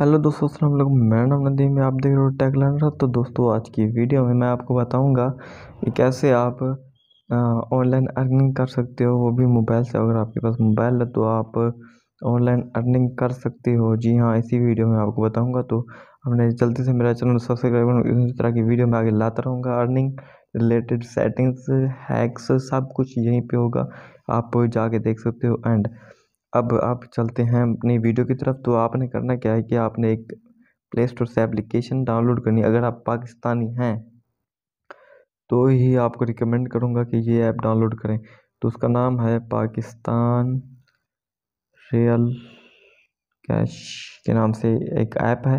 hello दोस्तों असल वालेकुम मेरा नाम नदी में आप देख रहे हो टेक लर्नर तो दोस्तों आज की वीडियो में मैं आपको बताऊंगा कि कैसे आप ऑनलाइन अर्निंग कर सकते हो वो भी मोबाइल से अगर आपके पास मोबाइल है तो आप ऑनलाइन अर्निंग कर सकते हो जी हाँ इसी वीडियो में आपको बताऊँगा तो हमने जल्दी से मेरा चैनल सब्सक्राइब इसी तरह की वीडियो में आगे लाता रहूँगा अर्निंग रिलेटेड सेटिंग्स हैक्स सब कुछ यहीं पर होगा आप जाके देख सकते हो एंड अब आप चलते हैं अपनी वीडियो की तरफ तो आपने करना क्या है कि आपने एक प्ले स्टोर से एप्लीकेशन डाउनलोड करनी है अगर आप पाकिस्तानी हैं तो ही आपको रिकमेंड करूँगा कि ये ऐप डाउनलोड करें तो उसका नाम है पाकिस्तान रियल कैश के नाम से एक ऐप है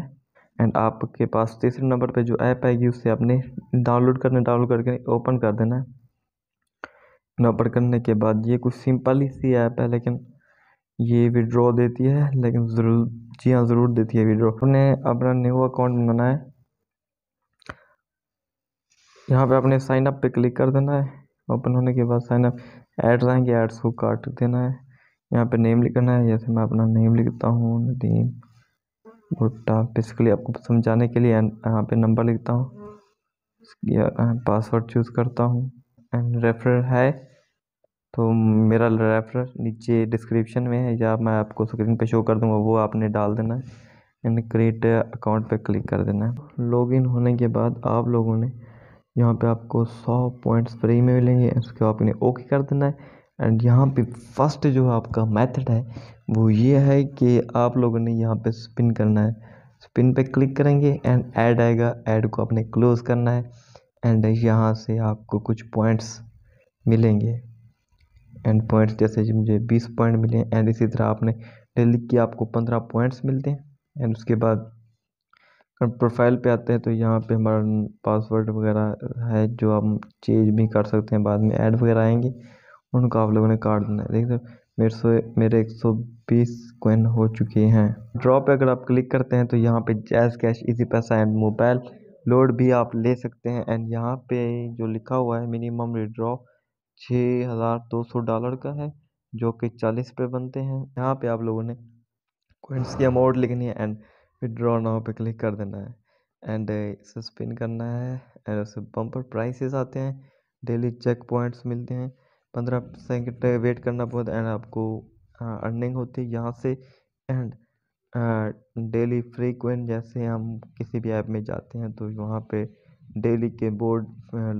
एंड आपके पास तीसरे नंबर पे जो ऐप आएगी उससे आपने डाउनलोड करना डाउनलोड करके ओपन कर देना है ओपन करने के बाद ये कुछ सिंपल ही सी ऐप है लेकिन ये विड्रॉ देती है लेकिन ज़रूर जी हाँ ज़रूर देती है विड्रॉ अपने अपना न्यू अकाउंट है यहाँ पे अपने साइन अप पे क्लिक कर देना है ओपन होने के बाद साइन अप ऐड्स आएंगे एड्स को काट देना है यहाँ पे नेम लिखना है जैसे मैं अपना नेम लिखता हूँ नदीम भुट्टा बेसिकली आपको समझाने के लिए यहाँ पे नंबर लिखता हूँ पासवर्ड चूज़ करता हूँ एंड रेफर है तो मेरा रेफर नीचे डिस्क्रिप्शन में है या मैं आपको स्क्रीन पे शो कर दूंगा वो आपने डाल देना है एंड क्रिएट अकाउंट पे क्लिक कर देना है लॉगिन होने के बाद आप लोगों ने यहाँ पे आपको सौ पॉइंट्स फ्री में मिलेंगे उसके बाद आपने ओके कर देना है एंड यहाँ पे फर्स्ट जो आपका मेथड है वो ये है कि आप लोगों ने यहाँ पर स्पिन करना है स्पिन पर क्लिक करेंगे एंड ऐड आएगा ऐड को आपने क्लोज़ करना है एंड यहाँ से आपको कुछ पॉइंट्स मिलेंगे एंड पॉइंट्स जैसे कि मुझे बीस पॉइंट मिले एंड इसी तरह आपने डेली की आपको पंद्रह पॉइंट्स मिलते हैं एंड उसके बाद प्रोफाइल पे आते हैं तो यहाँ पे हमारा पासवर्ड वगैरह है जो हम चेंज भी कर सकते हैं बाद में ऐड वगैरह आएंगे उनको आप लोगों ने काट देना है देख सकते मेरे सौ मेरे एक सौ बीस कोइन हो चुके हैं ड्रॉ पे अगर आप क्लिक करते हैं तो यहाँ पे JazzCash Easypaisa and mobile load भी आप ले सकते हैं एंड यहाँ पे जो लिखा हुआ है मिनिमम विड्रॉ छः हज़ार दो सौ डॉलर का है जो कि चालीस रुपये बनते हैं यहाँ पे आप लोगों ने कोइंस की अमाउंट लिखनी है एंड विड्रॉ नाउ पे क्लिक कर देना है एंड uh, इसे स्पिन करना है एंड उसे बम्पर प्राइसेस आते हैं डेली चेक पॉइंट्स मिलते हैं पंद्रह सेकेंड वेट करना बहुत एंड आपको अर्निंग uh, होती है यहाँ से एंड डेली कोइन जैसे हम किसी भी ऐप में जाते हैं तो वहाँ पर डेली के बोर्ड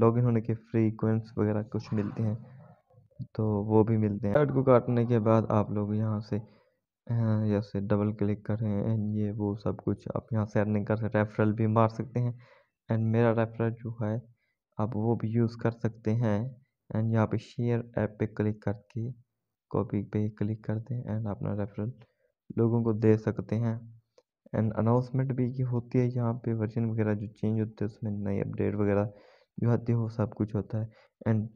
लॉगिन होने के फ्री वगैरह कुछ मिलते हैं तो वो भी मिलते हैं कार्ड को काटने के बाद आप लोग यहाँ से जैसे डबल क्लिक करें ये वो सब कुछ आप यहाँ से अर्निंग कर सकते रेफरल भी मार सकते हैं एंड मेरा रेफरल जो है आप वो भी यूज़ कर सकते हैं एंड यहाँ पे शेयर ऐप पे क्लिक करके कॉपी पे क्लिक कर दें एंड अपना रेफरल लोगों को दे सकते हैं एंड अनाउंसमेंट भी की होती है यहाँ पे वर्जन वगैरह जो चेंज होते हैं उसमें नए अपडेट वगैरह जो आती है वो सब कुछ होता है एंड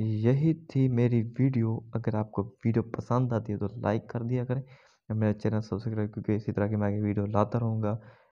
यही थी मेरी वीडियो अगर आपको वीडियो पसंद आती है तो लाइक कर दिया करें मेरा चैनल सब्सक्राइब क्योंकि इसी तरह की मैं आगे वीडियो लाता रहूँगा